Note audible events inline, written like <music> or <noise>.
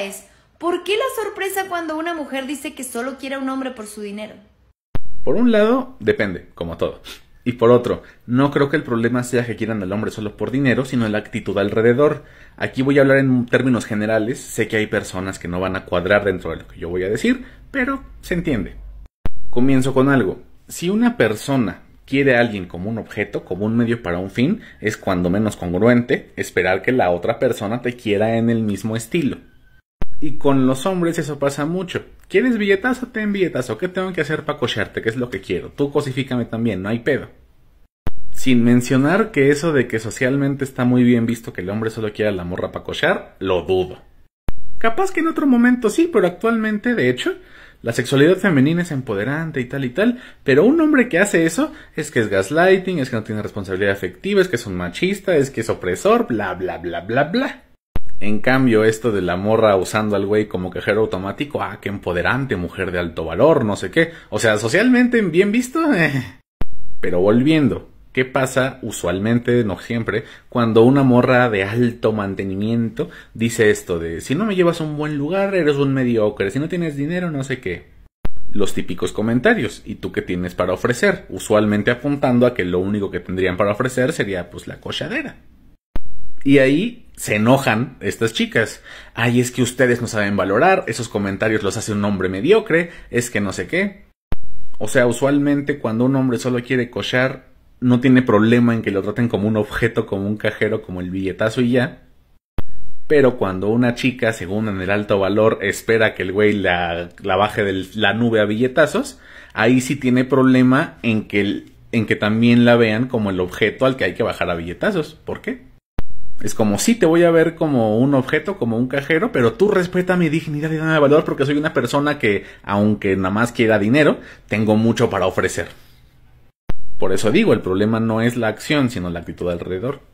es, ¿por qué la sorpresa cuando una mujer dice que solo quiere a un hombre por su dinero? Por un lado, depende, como todo. Y por otro, no creo que el problema sea que quieran al hombre solo por dinero, sino la actitud alrededor. Aquí voy a hablar en términos generales, sé que hay personas que no van a cuadrar dentro de lo que yo voy a decir, pero se entiende. Comienzo con algo. Si una persona quiere a alguien como un objeto, como un medio para un fin, es cuando menos congruente esperar que la otra persona te quiera en el mismo estilo. Y con los hombres eso pasa mucho. ¿Quieres billetazo? Ten billetazo. ¿Qué tengo que hacer para cocharte? ¿Qué es lo que quiero? Tú cosifícame también, no hay pedo. Sin mencionar que eso de que socialmente está muy bien visto que el hombre solo quiera la morra para cochar, lo dudo. Capaz que en otro momento sí, pero actualmente, de hecho, la sexualidad femenina es empoderante y tal y tal, pero un hombre que hace eso es que es gaslighting, es que no tiene responsabilidad afectiva, es que es un machista, es que es opresor, bla bla bla bla bla. En cambio, esto de la morra usando al güey como quejero automático, ah, qué empoderante, mujer de alto valor, no sé qué. O sea, socialmente bien visto. <laughs> Pero volviendo, ¿qué pasa usualmente, no siempre, cuando una morra de alto mantenimiento dice esto de si no me llevas a un buen lugar, eres un mediocre, si no tienes dinero, no sé qué? los típicos comentarios y tú qué tienes para ofrecer, usualmente apuntando a que lo único que tendrían para ofrecer sería pues la cochadera. Y ahí se enojan estas chicas. Ay, es que ustedes no saben valorar, esos comentarios los hace un hombre mediocre, es que no sé qué. O sea, usualmente cuando un hombre solo quiere cochar, no tiene problema en que lo traten como un objeto, como un cajero, como el billetazo y ya. Pero cuando una chica, según en el alto valor, espera que el güey la, baje de la nube a billetazos, ahí sí tiene problema en que, en que también la vean como el objeto al que hay que bajar a billetazos. ¿Por qué? Es como, si te voy a ver como un objeto, como un cajero, pero tú respeta mi dignidad y dame valor porque soy una persona que, aunque nada más quiera dinero, tengo mucho para ofrecer. Por eso digo, el problema no es la acción, sino la actitud alrededor.